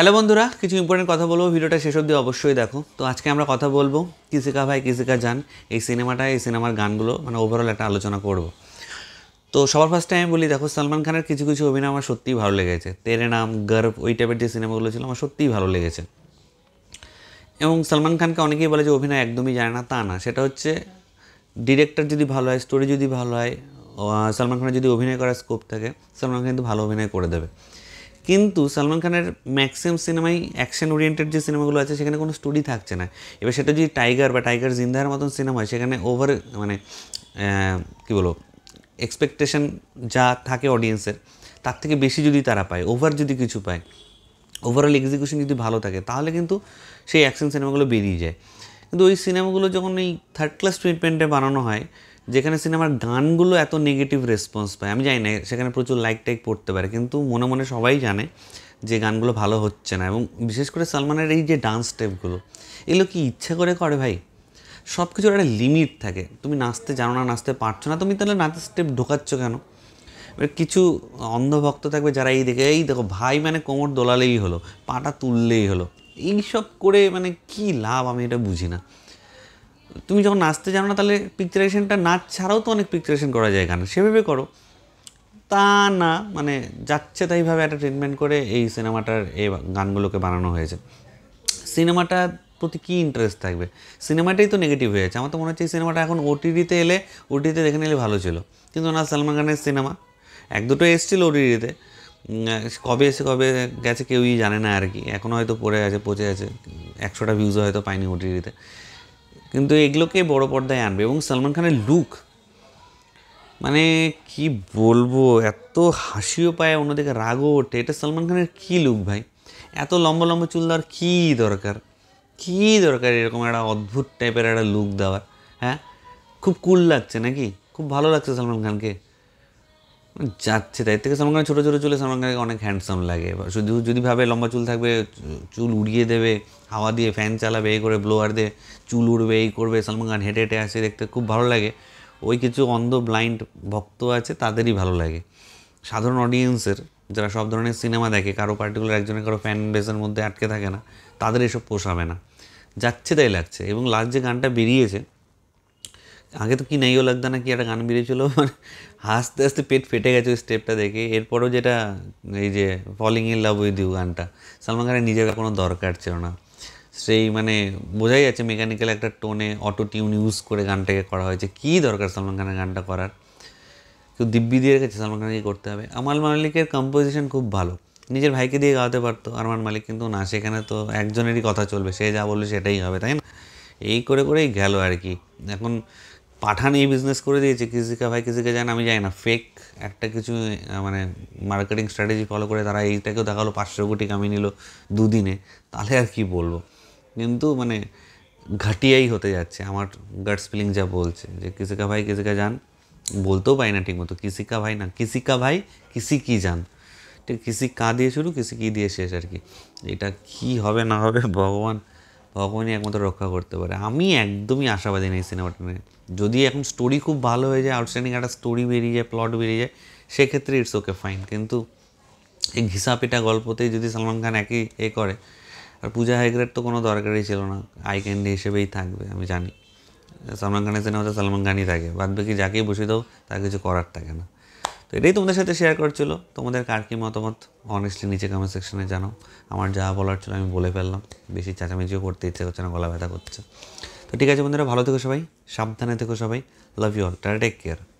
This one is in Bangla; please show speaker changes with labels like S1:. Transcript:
S1: হ্যালো বন্ধুরা কিছু ইম্পর্টেন্ট কথা বলবো ভিডিওটা শেষ অব্দি অবশ্যই দেখো তো আজকে আমরা কথা বলবো কিসিকা ভাই কিসিকা জান এই সিনেমাটা এই সিনেমার গানগুলো মানে ওভারঅল একটা আলোচনা করব তো সবার ফার্স্টে আমি বলি দেখো সলমান খানের কিছু কিছু অভিনয় আমার সত্যিই ভালো লেগেছে তেরে নাম গর্ব ওই টাইপের যে সিনেমাগুলো ছিল আমার সত্যিই ভালো লেগেছে এবং সলমান খানকে অনেকেই বলে যে অভিনয় একদমই জানে না তা না সেটা হচ্ছে ডিরেক্টর যদি ভালো হয় স্টোরি যদি ভালো হয় সলমান খানের যদি অভিনয় করার স্কোপ থাকে সলমান খান কিন্তু ভালো অভিনয় করে দেবে কিন্তু সালমান খানের ম্যাক্সিমাম সিনেমাই অ্যাকশন ওরিয়েন্টেড যে সিনেমাগুলো আছে সেখানে কোনো স্টোরি থাকছে না এবার সেটা যদি টাইগার বা টাইগার জিন্দার মতন সিনেমা হয় সেখানে ওভার মানে কী বলো এক্সপেকটেশন যা থাকে অডিয়েন্সের তার থেকে বেশি যদি তারা পায় ওভার যদি কিছু পায় ওভারঅল এক্সিকিউশন যদি ভালো থাকে তাহলে কিন্তু সেই অ্যাকশন সিনেমাগুলো বেরিয়ে যায় কিন্তু ওই সিনেমাগুলো যখন এই থার্ড ক্লাস ট্রিটমেন্টে বানানো হয় যেখানে সিনেমার গানগুলো এত নেগেটিভ রেসপন্স পায় আমি জানি না সেখানে প্রচুর লাইক টাইক পড়তে পারে কিন্তু মনে মনে সবাই জানে যে গানগুলো ভালো হচ্ছে না এবং বিশেষ করে সালমানের এই যে ডান্স স্টেপগুলো এগুলো কি ইচ্ছে করে করে ভাই সব কিছুর একটা লিমিট থাকে তুমি নাচতে জানো না নাচতে পারছো না তুমি তাহলে নাচের স্টেপ ঢোকাচ্ছ কেন কিছু অন্ধভক্ত থাকবে যারা এই দেখে এই দেখো ভাই মানে কোমর দোলালেই হলো পাটা তুললেই হলো এইসব করে মানে কি লাভ আমি এটা বুঝি না তুমি যখন নাচতে জানো না তাহলে পিকচারাইজেশনটা নাচ ছাড়াও তো অনেক পিকচারাইজেশন করা যায় গান সেভাবে করো তা না মানে যাচ্ছে তাইভাবে একটা ট্রিটমেন্ট করে এই সিনেমাটার এই গানগুলোকে বানানো হয়েছে সিনেমাটার প্রতি কী ইন্টারেস্ট থাকবে সিনেমাটাই তো নেগেটিভ হয়ে আমার তো মনে হচ্ছে এই সিনেমাটা এখন ওটিডিতে এলে ওটিডিতে দেখে নিলে ভালো ছিল কিন্তু না সালমান খানের সিনেমা এক দুটো এসেছিল ওটিডিতে কবে এসে কবে গেছে কেউই জানে না আর কি এখনও হয়তো পড়ে আছে পচে আছে একশোটা ভিউজও হয়তো পায়নি ওটিডিতে কিন্তু এগুলোকে বড় পর্দায় আনবে এবং সলমান খানের লুক মানে কি বলবো এত হাসিও পায় অন্যদিকে রাগও ওঠে এটা সলমান খানের কী লুক ভাই এত লম্বা লম্বা চুল দেওয়ার কী দরকার কী দরকার এরকম একটা অদ্ভুত টাইপের একটা লুক দেওয়ার হ্যাঁ খুব কুল লাগছে নাকি খুব ভালো লাগছে সলমান খানকে যাচ্ছে তাই থেকে সালমান ছোটো ছোটো চুলে সালমান খানকে অনেক হ্যান্ডসাম লাগে শুধু যদি ভাবে লম্বা চুল থাকবে চুল উড়িয়ে দেবে হাওয়া দিয়ে ফ্যান চালাবে এই করে ব্লোয়ার দিয়ে চুল উড়বে এই করবে সালমান খান হেঁটে হেঁটে আসে দেখতে খুব ভালো লাগে ওই কিছু অন্ধ ব্লাইন্ড ভক্ত আছে তাদেরই ভালো লাগে সাধারণ অডিয়েন্সের যারা সব ধরনের সিনেমা দেখে কারো পার্টিকুলার একজনের কারো ফ্যান বেসের মধ্যে আটকে থাকে না তাদের এসব পোষাবে না যাচ্ছে তাই লাগছে এবং লাস্ট যে গানটা বেরিয়েছে আগে তো কি নাইও লাগতো না কি একটা গান বেরিয়েছিল মানে হাসতে আস্তে পেট ফেটে গেছে ওই স্টেপটা দেখে এরপরও যেটা এই যে falling in love with you গানটা সালমান খানের নিজের কোনো দরকার ছিল না সেই মানে বোঝাই যাচ্ছে মেকানিক্যাল একটা টোনে অটো টিউন ইউজ করে গানটাকে করা হয়েছে কী দরকার সালমান খানের গানটা করার কেউ দিব্যি দিয়ে রেখেছে সালমান খানকে করতে হবে আমাল মালিকের কম্পোজিশন খুব ভালো নিজের ভাইকে দিয়ে গাওয়াতে পারতো আরমান মালিক কিন্তু না সেখানে তো একজনেরই কথা চলবে সে যা বলবে সেটাই হবে তাই না এই করে করেই গেল আর কি এখন পাঠান এই বিজনেস করে দিয়েছে কৃষিকা ভাই কৃষিকা জান আমি জানি না ফেক একটা কিছু মানে মার্কেটিং স্ট্র্যাটেজি ফলো করে তারা এইটাকেও দেখালো পাঁচশো কোটি কামিয়ে নিল দুদিনে তাহলে আর কি বলবো কিন্তু মানে ঘাটিয়াই হতে যাচ্ছে আমার গার্ডস ফিলিং যা বলছে যে কৃষিকা ভাই কৃষিকা যান বলতেও পাই না ঠিকমতো কৃষিকা ভাই না কৃষিকা ভাই কৃষি কি যান ঠিক কৃষি কা দিয়ে শুরু কৃষি কী দিয়ে শেষ আর কি এটা কি হবে না হবে ভগবান ভগবানই একমাত্র রক্ষা করতে পারে আমি একদমই আশাবাদী নেই সিনেমাটা নিয়ে যদি এখন স্টোরি খুব ভালো হয়ে যায় আউটস্ট্যান্ডিং একটা স্টোরি বেরিয়ে যায় প্লট বেরিয়ে যায় সেক্ষেত্রে ইটস ওকে ফাইন কিন্তু এই পেটা গল্পতেই যদি সালমান খান একই এ করে আর পূজা হেগড়ের তো কোনো দরকারই ছিল না আই ক্যান্ডি হিসেবেই থাকবে আমি জানি সালমান খানের সিনেমাতে সালমান খানই থাকে বাদ বাকি যাকেই বসে দাও তার কিছু করার থাকে না তো এটাই তোমাদের সাথে শেয়ার করছিল তোমাদের কার কি মতামত অনেস্টলি নিচে কমেন্ট সেকশনে জানাও আমার যা বলার ছিল আমি বলে ফেললাম বেশি চেঁচামেচিও করতে ইচ্ছে করছে না গলা ব্যথা করছে তো ঠিক আছে বন্ধুরা ভালো থেকো সবাই সাবধানে থেকো সবাই love you all tata take care